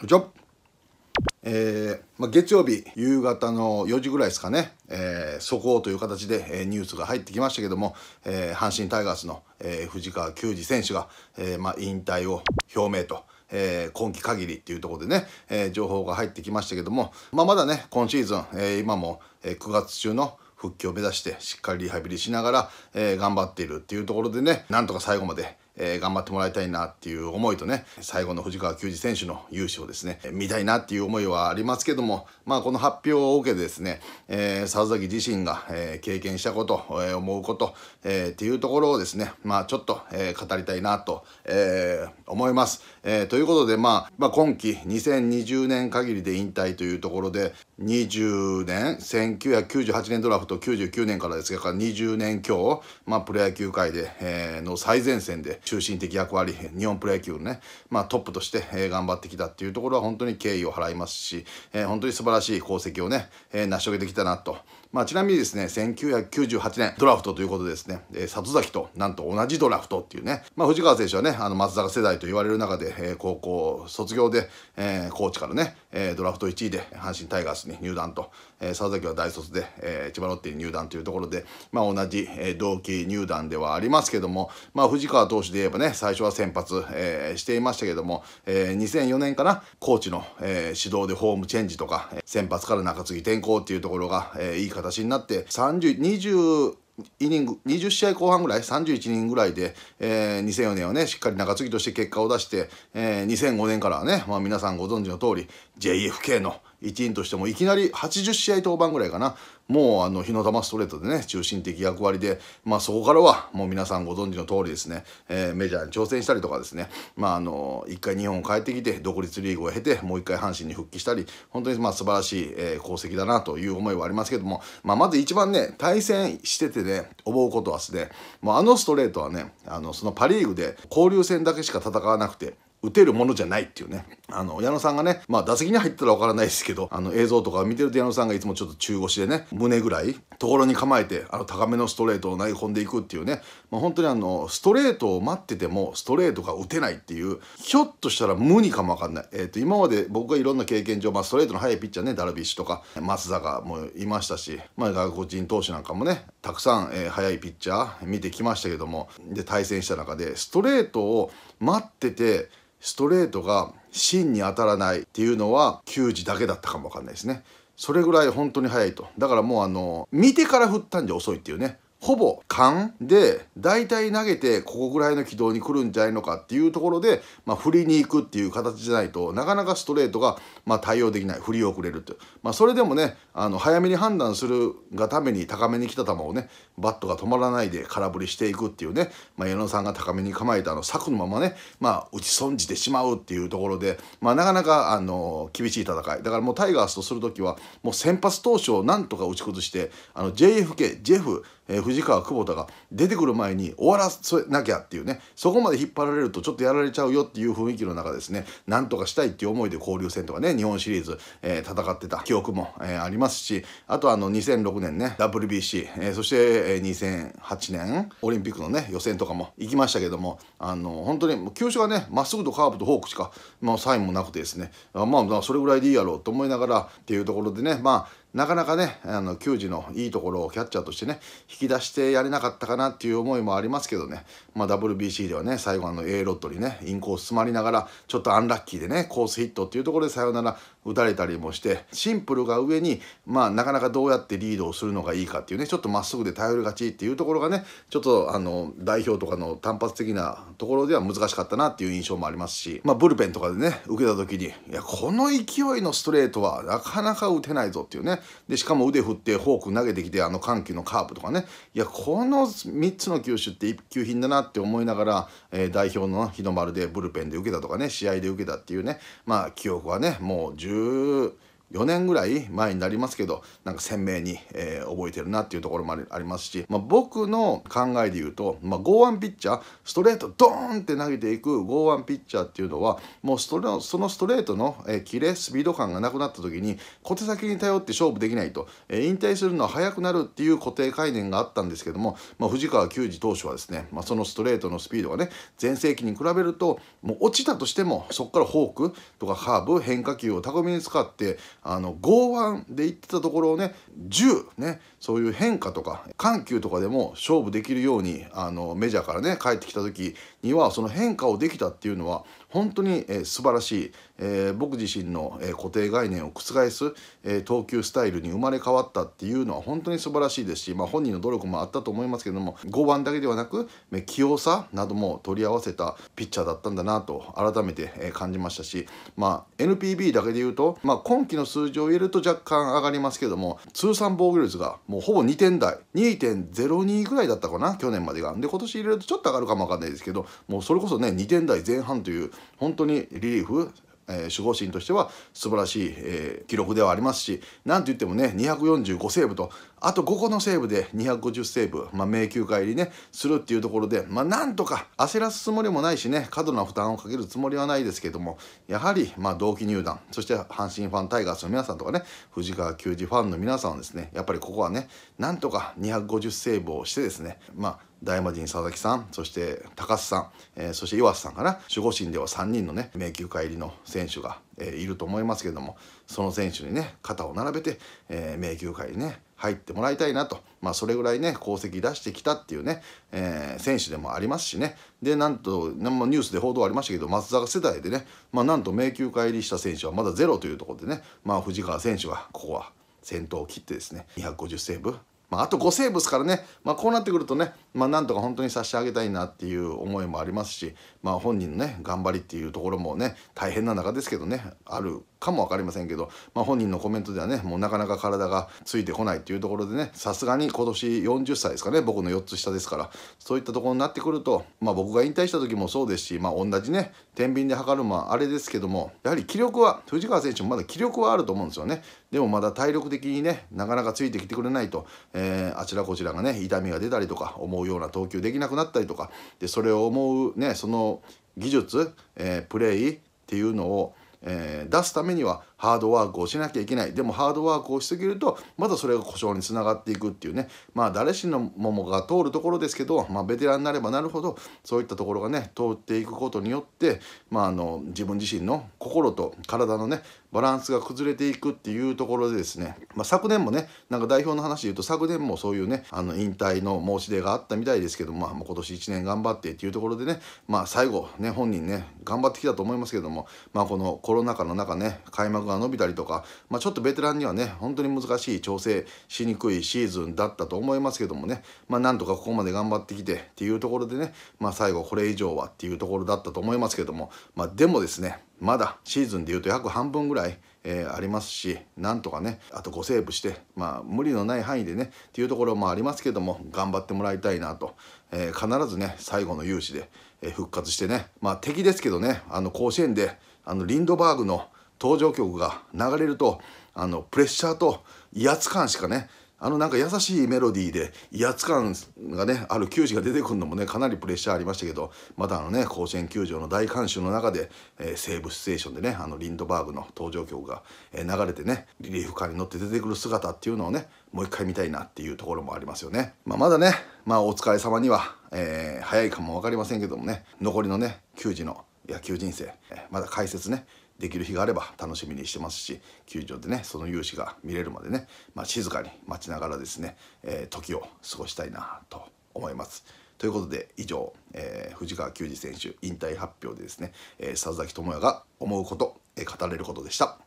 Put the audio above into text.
こんにちは。えーま月曜日夕方の4時ぐらいですかね、えー、速報という形で、えー、ニュースが入ってきましたけども、えー、阪神タイガースの、えー、藤川球児選手が、えーま引退を表明と。えー、今季限りっていうところでね、えー、情報が入ってきましたけども、まあ、まだね今シーズン、えー、今も、えー、9月中の復帰を目指してしっかりリハビリしながら、えー、頑張っているっていうところでねなんとか最後までえー、頑張ってもらいたいなっていう思いとね、最後の藤川球児選手の優勝をですね、見たいなっていう思いはありますけども、まあこの発表を受けてですね、えー、々木自身が、えー、経験したこと、えー、思うこと、えー、っていうところをですね、まあちょっと、えー、語りたいなと、えー、思います。えー、ということで、まあ、まあ今季2020年限りで引退というところで、20年、1998年ドラフト99年からですが、20年強、まあプロ野球界で、えー、の最前線で中心的役割日本プロ野球のね、まあ、トップとして、えー、頑張ってきたっていうところは本当に敬意を払いますし、えー、本当に素晴らしい功績をね、えー、成し遂げてきたなと、まあ、ちなみにですね1998年ドラフトということでですね、え里崎となんと同じドラフトっていうね、まあ、藤川選手はねあの松坂世代と言われる中で、え高校卒業で、えー、コーチからね、えドラフト1位で阪神タイガースに入団とえ佐々木は大卒で、えー、千葉ロッテに入団というところで、まあ、同じ、えー、同期入団ではありますけども、まあ、藤川投手で言えばね最初は先発、えー、していましたけども、えー、2004年かなコーチの、えー、指導でホームチェンジとか先発から中継ぎ転向っていうところが、えー、いい形になって30 20イニング20試合後半ぐらい31人ぐらいで、えー、2004年はねしっかり中継ぎとして結果を出して、えー、2005年からはね、まあ、皆さんご存知の通り JFK の一員としてもいきなり80試合登板ぐらいかな、もうあの火の玉ストレートでね中心的役割で、まあ、そこからはもう皆さんご存知の通りですね、えー、メジャーに挑戦したりとかですね、まあ、あの1回日本を帰ってきて独立リーグを経てもう1回阪神に復帰したり本当にまあ素晴らしい、えー、功績だなという思いはありますけども、まあ、まず一番ね対戦しててね思うことはですねもうあのストレートはねあのそのパ・リーグで交流戦だけしか戦わなくて打てるものじゃないっていうねあの、矢野さんがね、まあ打席に入ったら分からないですけど、あの映像とか見てると矢野さんがいつもちょっと中腰でね、胸ぐらい、ところに構えて、あの高めのストレートを投げ込んでいくっていうね、まあ本当にあの、ストレートを待っててもストレートが打てないっていう、ひょっとしたら無理かも分かんない。えっ、ー、と、今まで僕がいろんな経験上、まあストレートの速いピッチャーね、ダルビッシュとか、松坂もいましたし、まあ外国人投手なんかもね、たくさん、えー、速いピッチャー見てきましたけども、で、対戦した中で、ストレートを待ってて、ストレートが芯に当たらないっていうのは球児だけだったかもわかんないですねそれぐらい本当に速いとだからもうあの見てから振ったんじゃ遅いっていうねほぼ勘で、大体投げてここぐらいの軌道に来るんじゃないのかっていうところで、まあ、振りに行くっていう形じゃないとなかなかストレートが、まあ、対応できない、振り遅れるという。まあ、それでもね、あの、早めに判断するがために高めに来た球をね、バットが止まらないで空振りしていくっていうね、まあ、矢野さんが高めに構えたあの策のままね、まあ、打ち損じてしまうっていうところで、まあ、なかなか、あの、厳しい戦い。だからもうタイガースとするときは、もう先発投手をなんとか打ち崩して、あの、JFK、ジェフ、えー、藤川久保田が出てくる前に終わらせなきゃっていうねそこまで引っ張られるとちょっとやられちゃうよっていう雰囲気の中ですねなんとかしたいっていう思いで交流戦とかね日本シリーズ、えー、戦ってた記憶も、えー、ありますしあとあの2006年ね WBC、えー、そして、えー、2008年オリンピックのね予選とかも行きましたけどもあの本当に球種がねまっすぐとカーブとフォークしか、まあ、サインもなくてですねあまあそれぐらいでいいやろうと思いながらっていうところでねまあなかなかね、あの、球児のいいところをキャッチャーとしてね、引き出してやれなかったかなっていう思いもありますけどね、まあ、WBC ではね、最後あの A ロットにね、インコース詰まりながら、ちょっとアンラッキーでね、コースヒットっていうところでさよなら打たれたりもしてシンプルが上にまあなかなかどうやってリードをするのがいいかっていうねちょっとまっすぐで頼りがちっていうところがねちょっとあの代表とかの単発的なところでは難しかったなっていう印象もありますしまあブルペンとかでね受けた時にいやこの勢いのストレートはなかなか打てないぞっていうねでしかも腕振ってフォーク投げてきてあの緩急のカーブとかねいやこの3つの球種って一級品だなって思いながら、えー、代表の日の丸でブルペンで受けたとかね試合で受けたっていうねまあ記憶はねもう1いう4年ぐらい前になりますけどなんか鮮明に、えー、覚えてるなっていうところもありますし、まあ、僕の考えで言うと、まあ、5-1ピッチャーストレートドーンって投げていく5-1ピッチャーっていうのはもうそのストレートの、えー、キレスピード感がなくなった時に小手先に頼って勝負できないと、えー、引退するのは早くなるっていう固定概念があったんですけども、まあ、藤川球児投手はですね、まあ、そのストレートのスピードがね全盛期に比べるともう落ちたとしてもそこからフォークとかカーブ変化球を巧みに使ってあの剛腕で言ってたところをね10ねそういう変化とか緩急とかでも勝負できるようにあのメジャーからね帰ってきた時にはその変化をできたっていうのは本当に、えー、素晴らしいえー、僕自身の、えー、固定概念を覆す、えー、投球スタイルに生まれ変わったっていうのは本当に素晴らしいですし、まあ、本人の努力もあったと思いますけども5番だけではなく器用さなども取り合わせたピッチャーだったんだなと改めて、えー、感じましたし、まあ、NPB だけで言うと、まあ、今季の数字を入れると若干上がりますけども通算防御率がもうほぼ2点台2.02ぐらいだったかな去年までがで今年入れるとちょっと上がるかもわかんないですけどもうそれこそね2点台前半という本当にリリーフえー、守護神としては素晴らしい、えー、記録ではありますし、なんといってもね、245セーブと、あと5個のセーブで250セーブ、まあ、迷宮化入りね、するっていうところで、まあ、なんとか焦らすつもりもないしね、過度な負担をかけるつもりはないですけども、やはり、まあ、同期入団、そして阪神ファン、タイガースの皆さんとかね、藤川球児ファンの皆さんはですね、やっぱりここはね、なんとか250セーブをしてですね、まあ、大魔神佐々木さんそして高須さん、えー、そして岩瀬さんかな守護神では3人のね迷宮会入りの選手が、えー、いると思いますけどもその選手にね肩を並べて、えー、迷宮会にね入ってもらいたいなと、まあ、それぐらいね功績出してきたっていうね、えー、選手でもありますしねでなんとニュースで報道ありましたけど松坂世代でね、まあ、なんと迷宮会入りした選手はまだゼロというところでね、まあ、藤川選手はここは先頭を切ってですね250セーブまあ、あと5セーブですからね、まあ、こうなってくるとね、まあ、なんとか本当に差し上げたいなっていう思いもありますし、まあ、本人のね頑張りっていうところもね大変な中ですけどねあるかも分かりませんけど、まあ、本人のコメントではねもうなかなか体がついてこないっていうところでねさすがに今年40歳ですかね僕の4つ下ですからそういったところになってくると、まあ、僕が引退した時もそうですし、まあ、同じね天秤で測るのはあれですけどもやはり気力は藤川選手もまだ気力はあると思うんですよねでもまだ体力的にねなかなかついてきてくれないと、えー、あちらこちらがね痛みが出たりとか思うような投球できなくなったりとかでそれを思うねその技術、えー、プレイっていうのをえー、出すためにはハードワークをしなきゃいけないでもハードワークをしすぎるとまたそれが故障につながっていくっていうねまあ誰しのもが通るところですけど、まあ、ベテランになればなるほどそういったところがね通っていくことによって、まあ、あの自分自身の心と体のねバランスが崩れていくっていうところでですね、まあ、昨年もねなんか代表の話で言うと昨年もそういうねあの引退の申し出があったみたいですけど、まあ、もう今年1年頑張ってっていうところでね、まあ、最後ね本人ね頑張ってきたと思いますけども、まあ、このコロナ禍の中ね開幕が伸びたりとか、まあ、ちょっとベテランにはね本当に難しい調整しにくいシーズンだったと思いますけどもね、まあ、なんとかここまで頑張ってきてっていうところでね、まあ、最後これ以上はっていうところだったと思いますけども、まあ、でもですねまだシーズンでいうと約半分ぐらい、えー、ありますしなんとかねあと5セーブして、まあ、無理のない範囲でねっていうところもありますけども頑張ってもらいたいなと、えー、必ずね最後の勇姿で、えー、復活してね、まあ、敵ですけどねあの甲子園であのリンドバーグの登場曲が流れるとあのプレッシャーと威圧感しかねあのなんか優しいメロディーで威圧感がねある球児が出てくるのもねかなりプレッシャーありましたけどまたあのね甲子園球場の大観衆の中で、えー、西武ステーションでねあのリンドバーグの登場曲が、え流れてねリリーフカーに乗って出てくる姿っていうのをねもう一回見たいなっていうところもありますよね、まあ、まだね、まあ、お疲れ様には、えー、早いかも分かりませんけどもね残りのね球児の野球人生、えー、まだ解説ねできる日があれば楽しみにしてますし球場でねその勇姿が見れるまでね、まあ、静かに待ちながらですね、えー、時を過ごしたいなと思います。ということで以上、えー、藤川球児選手引退発表でですね、えー、佐々木智也が思うこと、えー、語れることでした。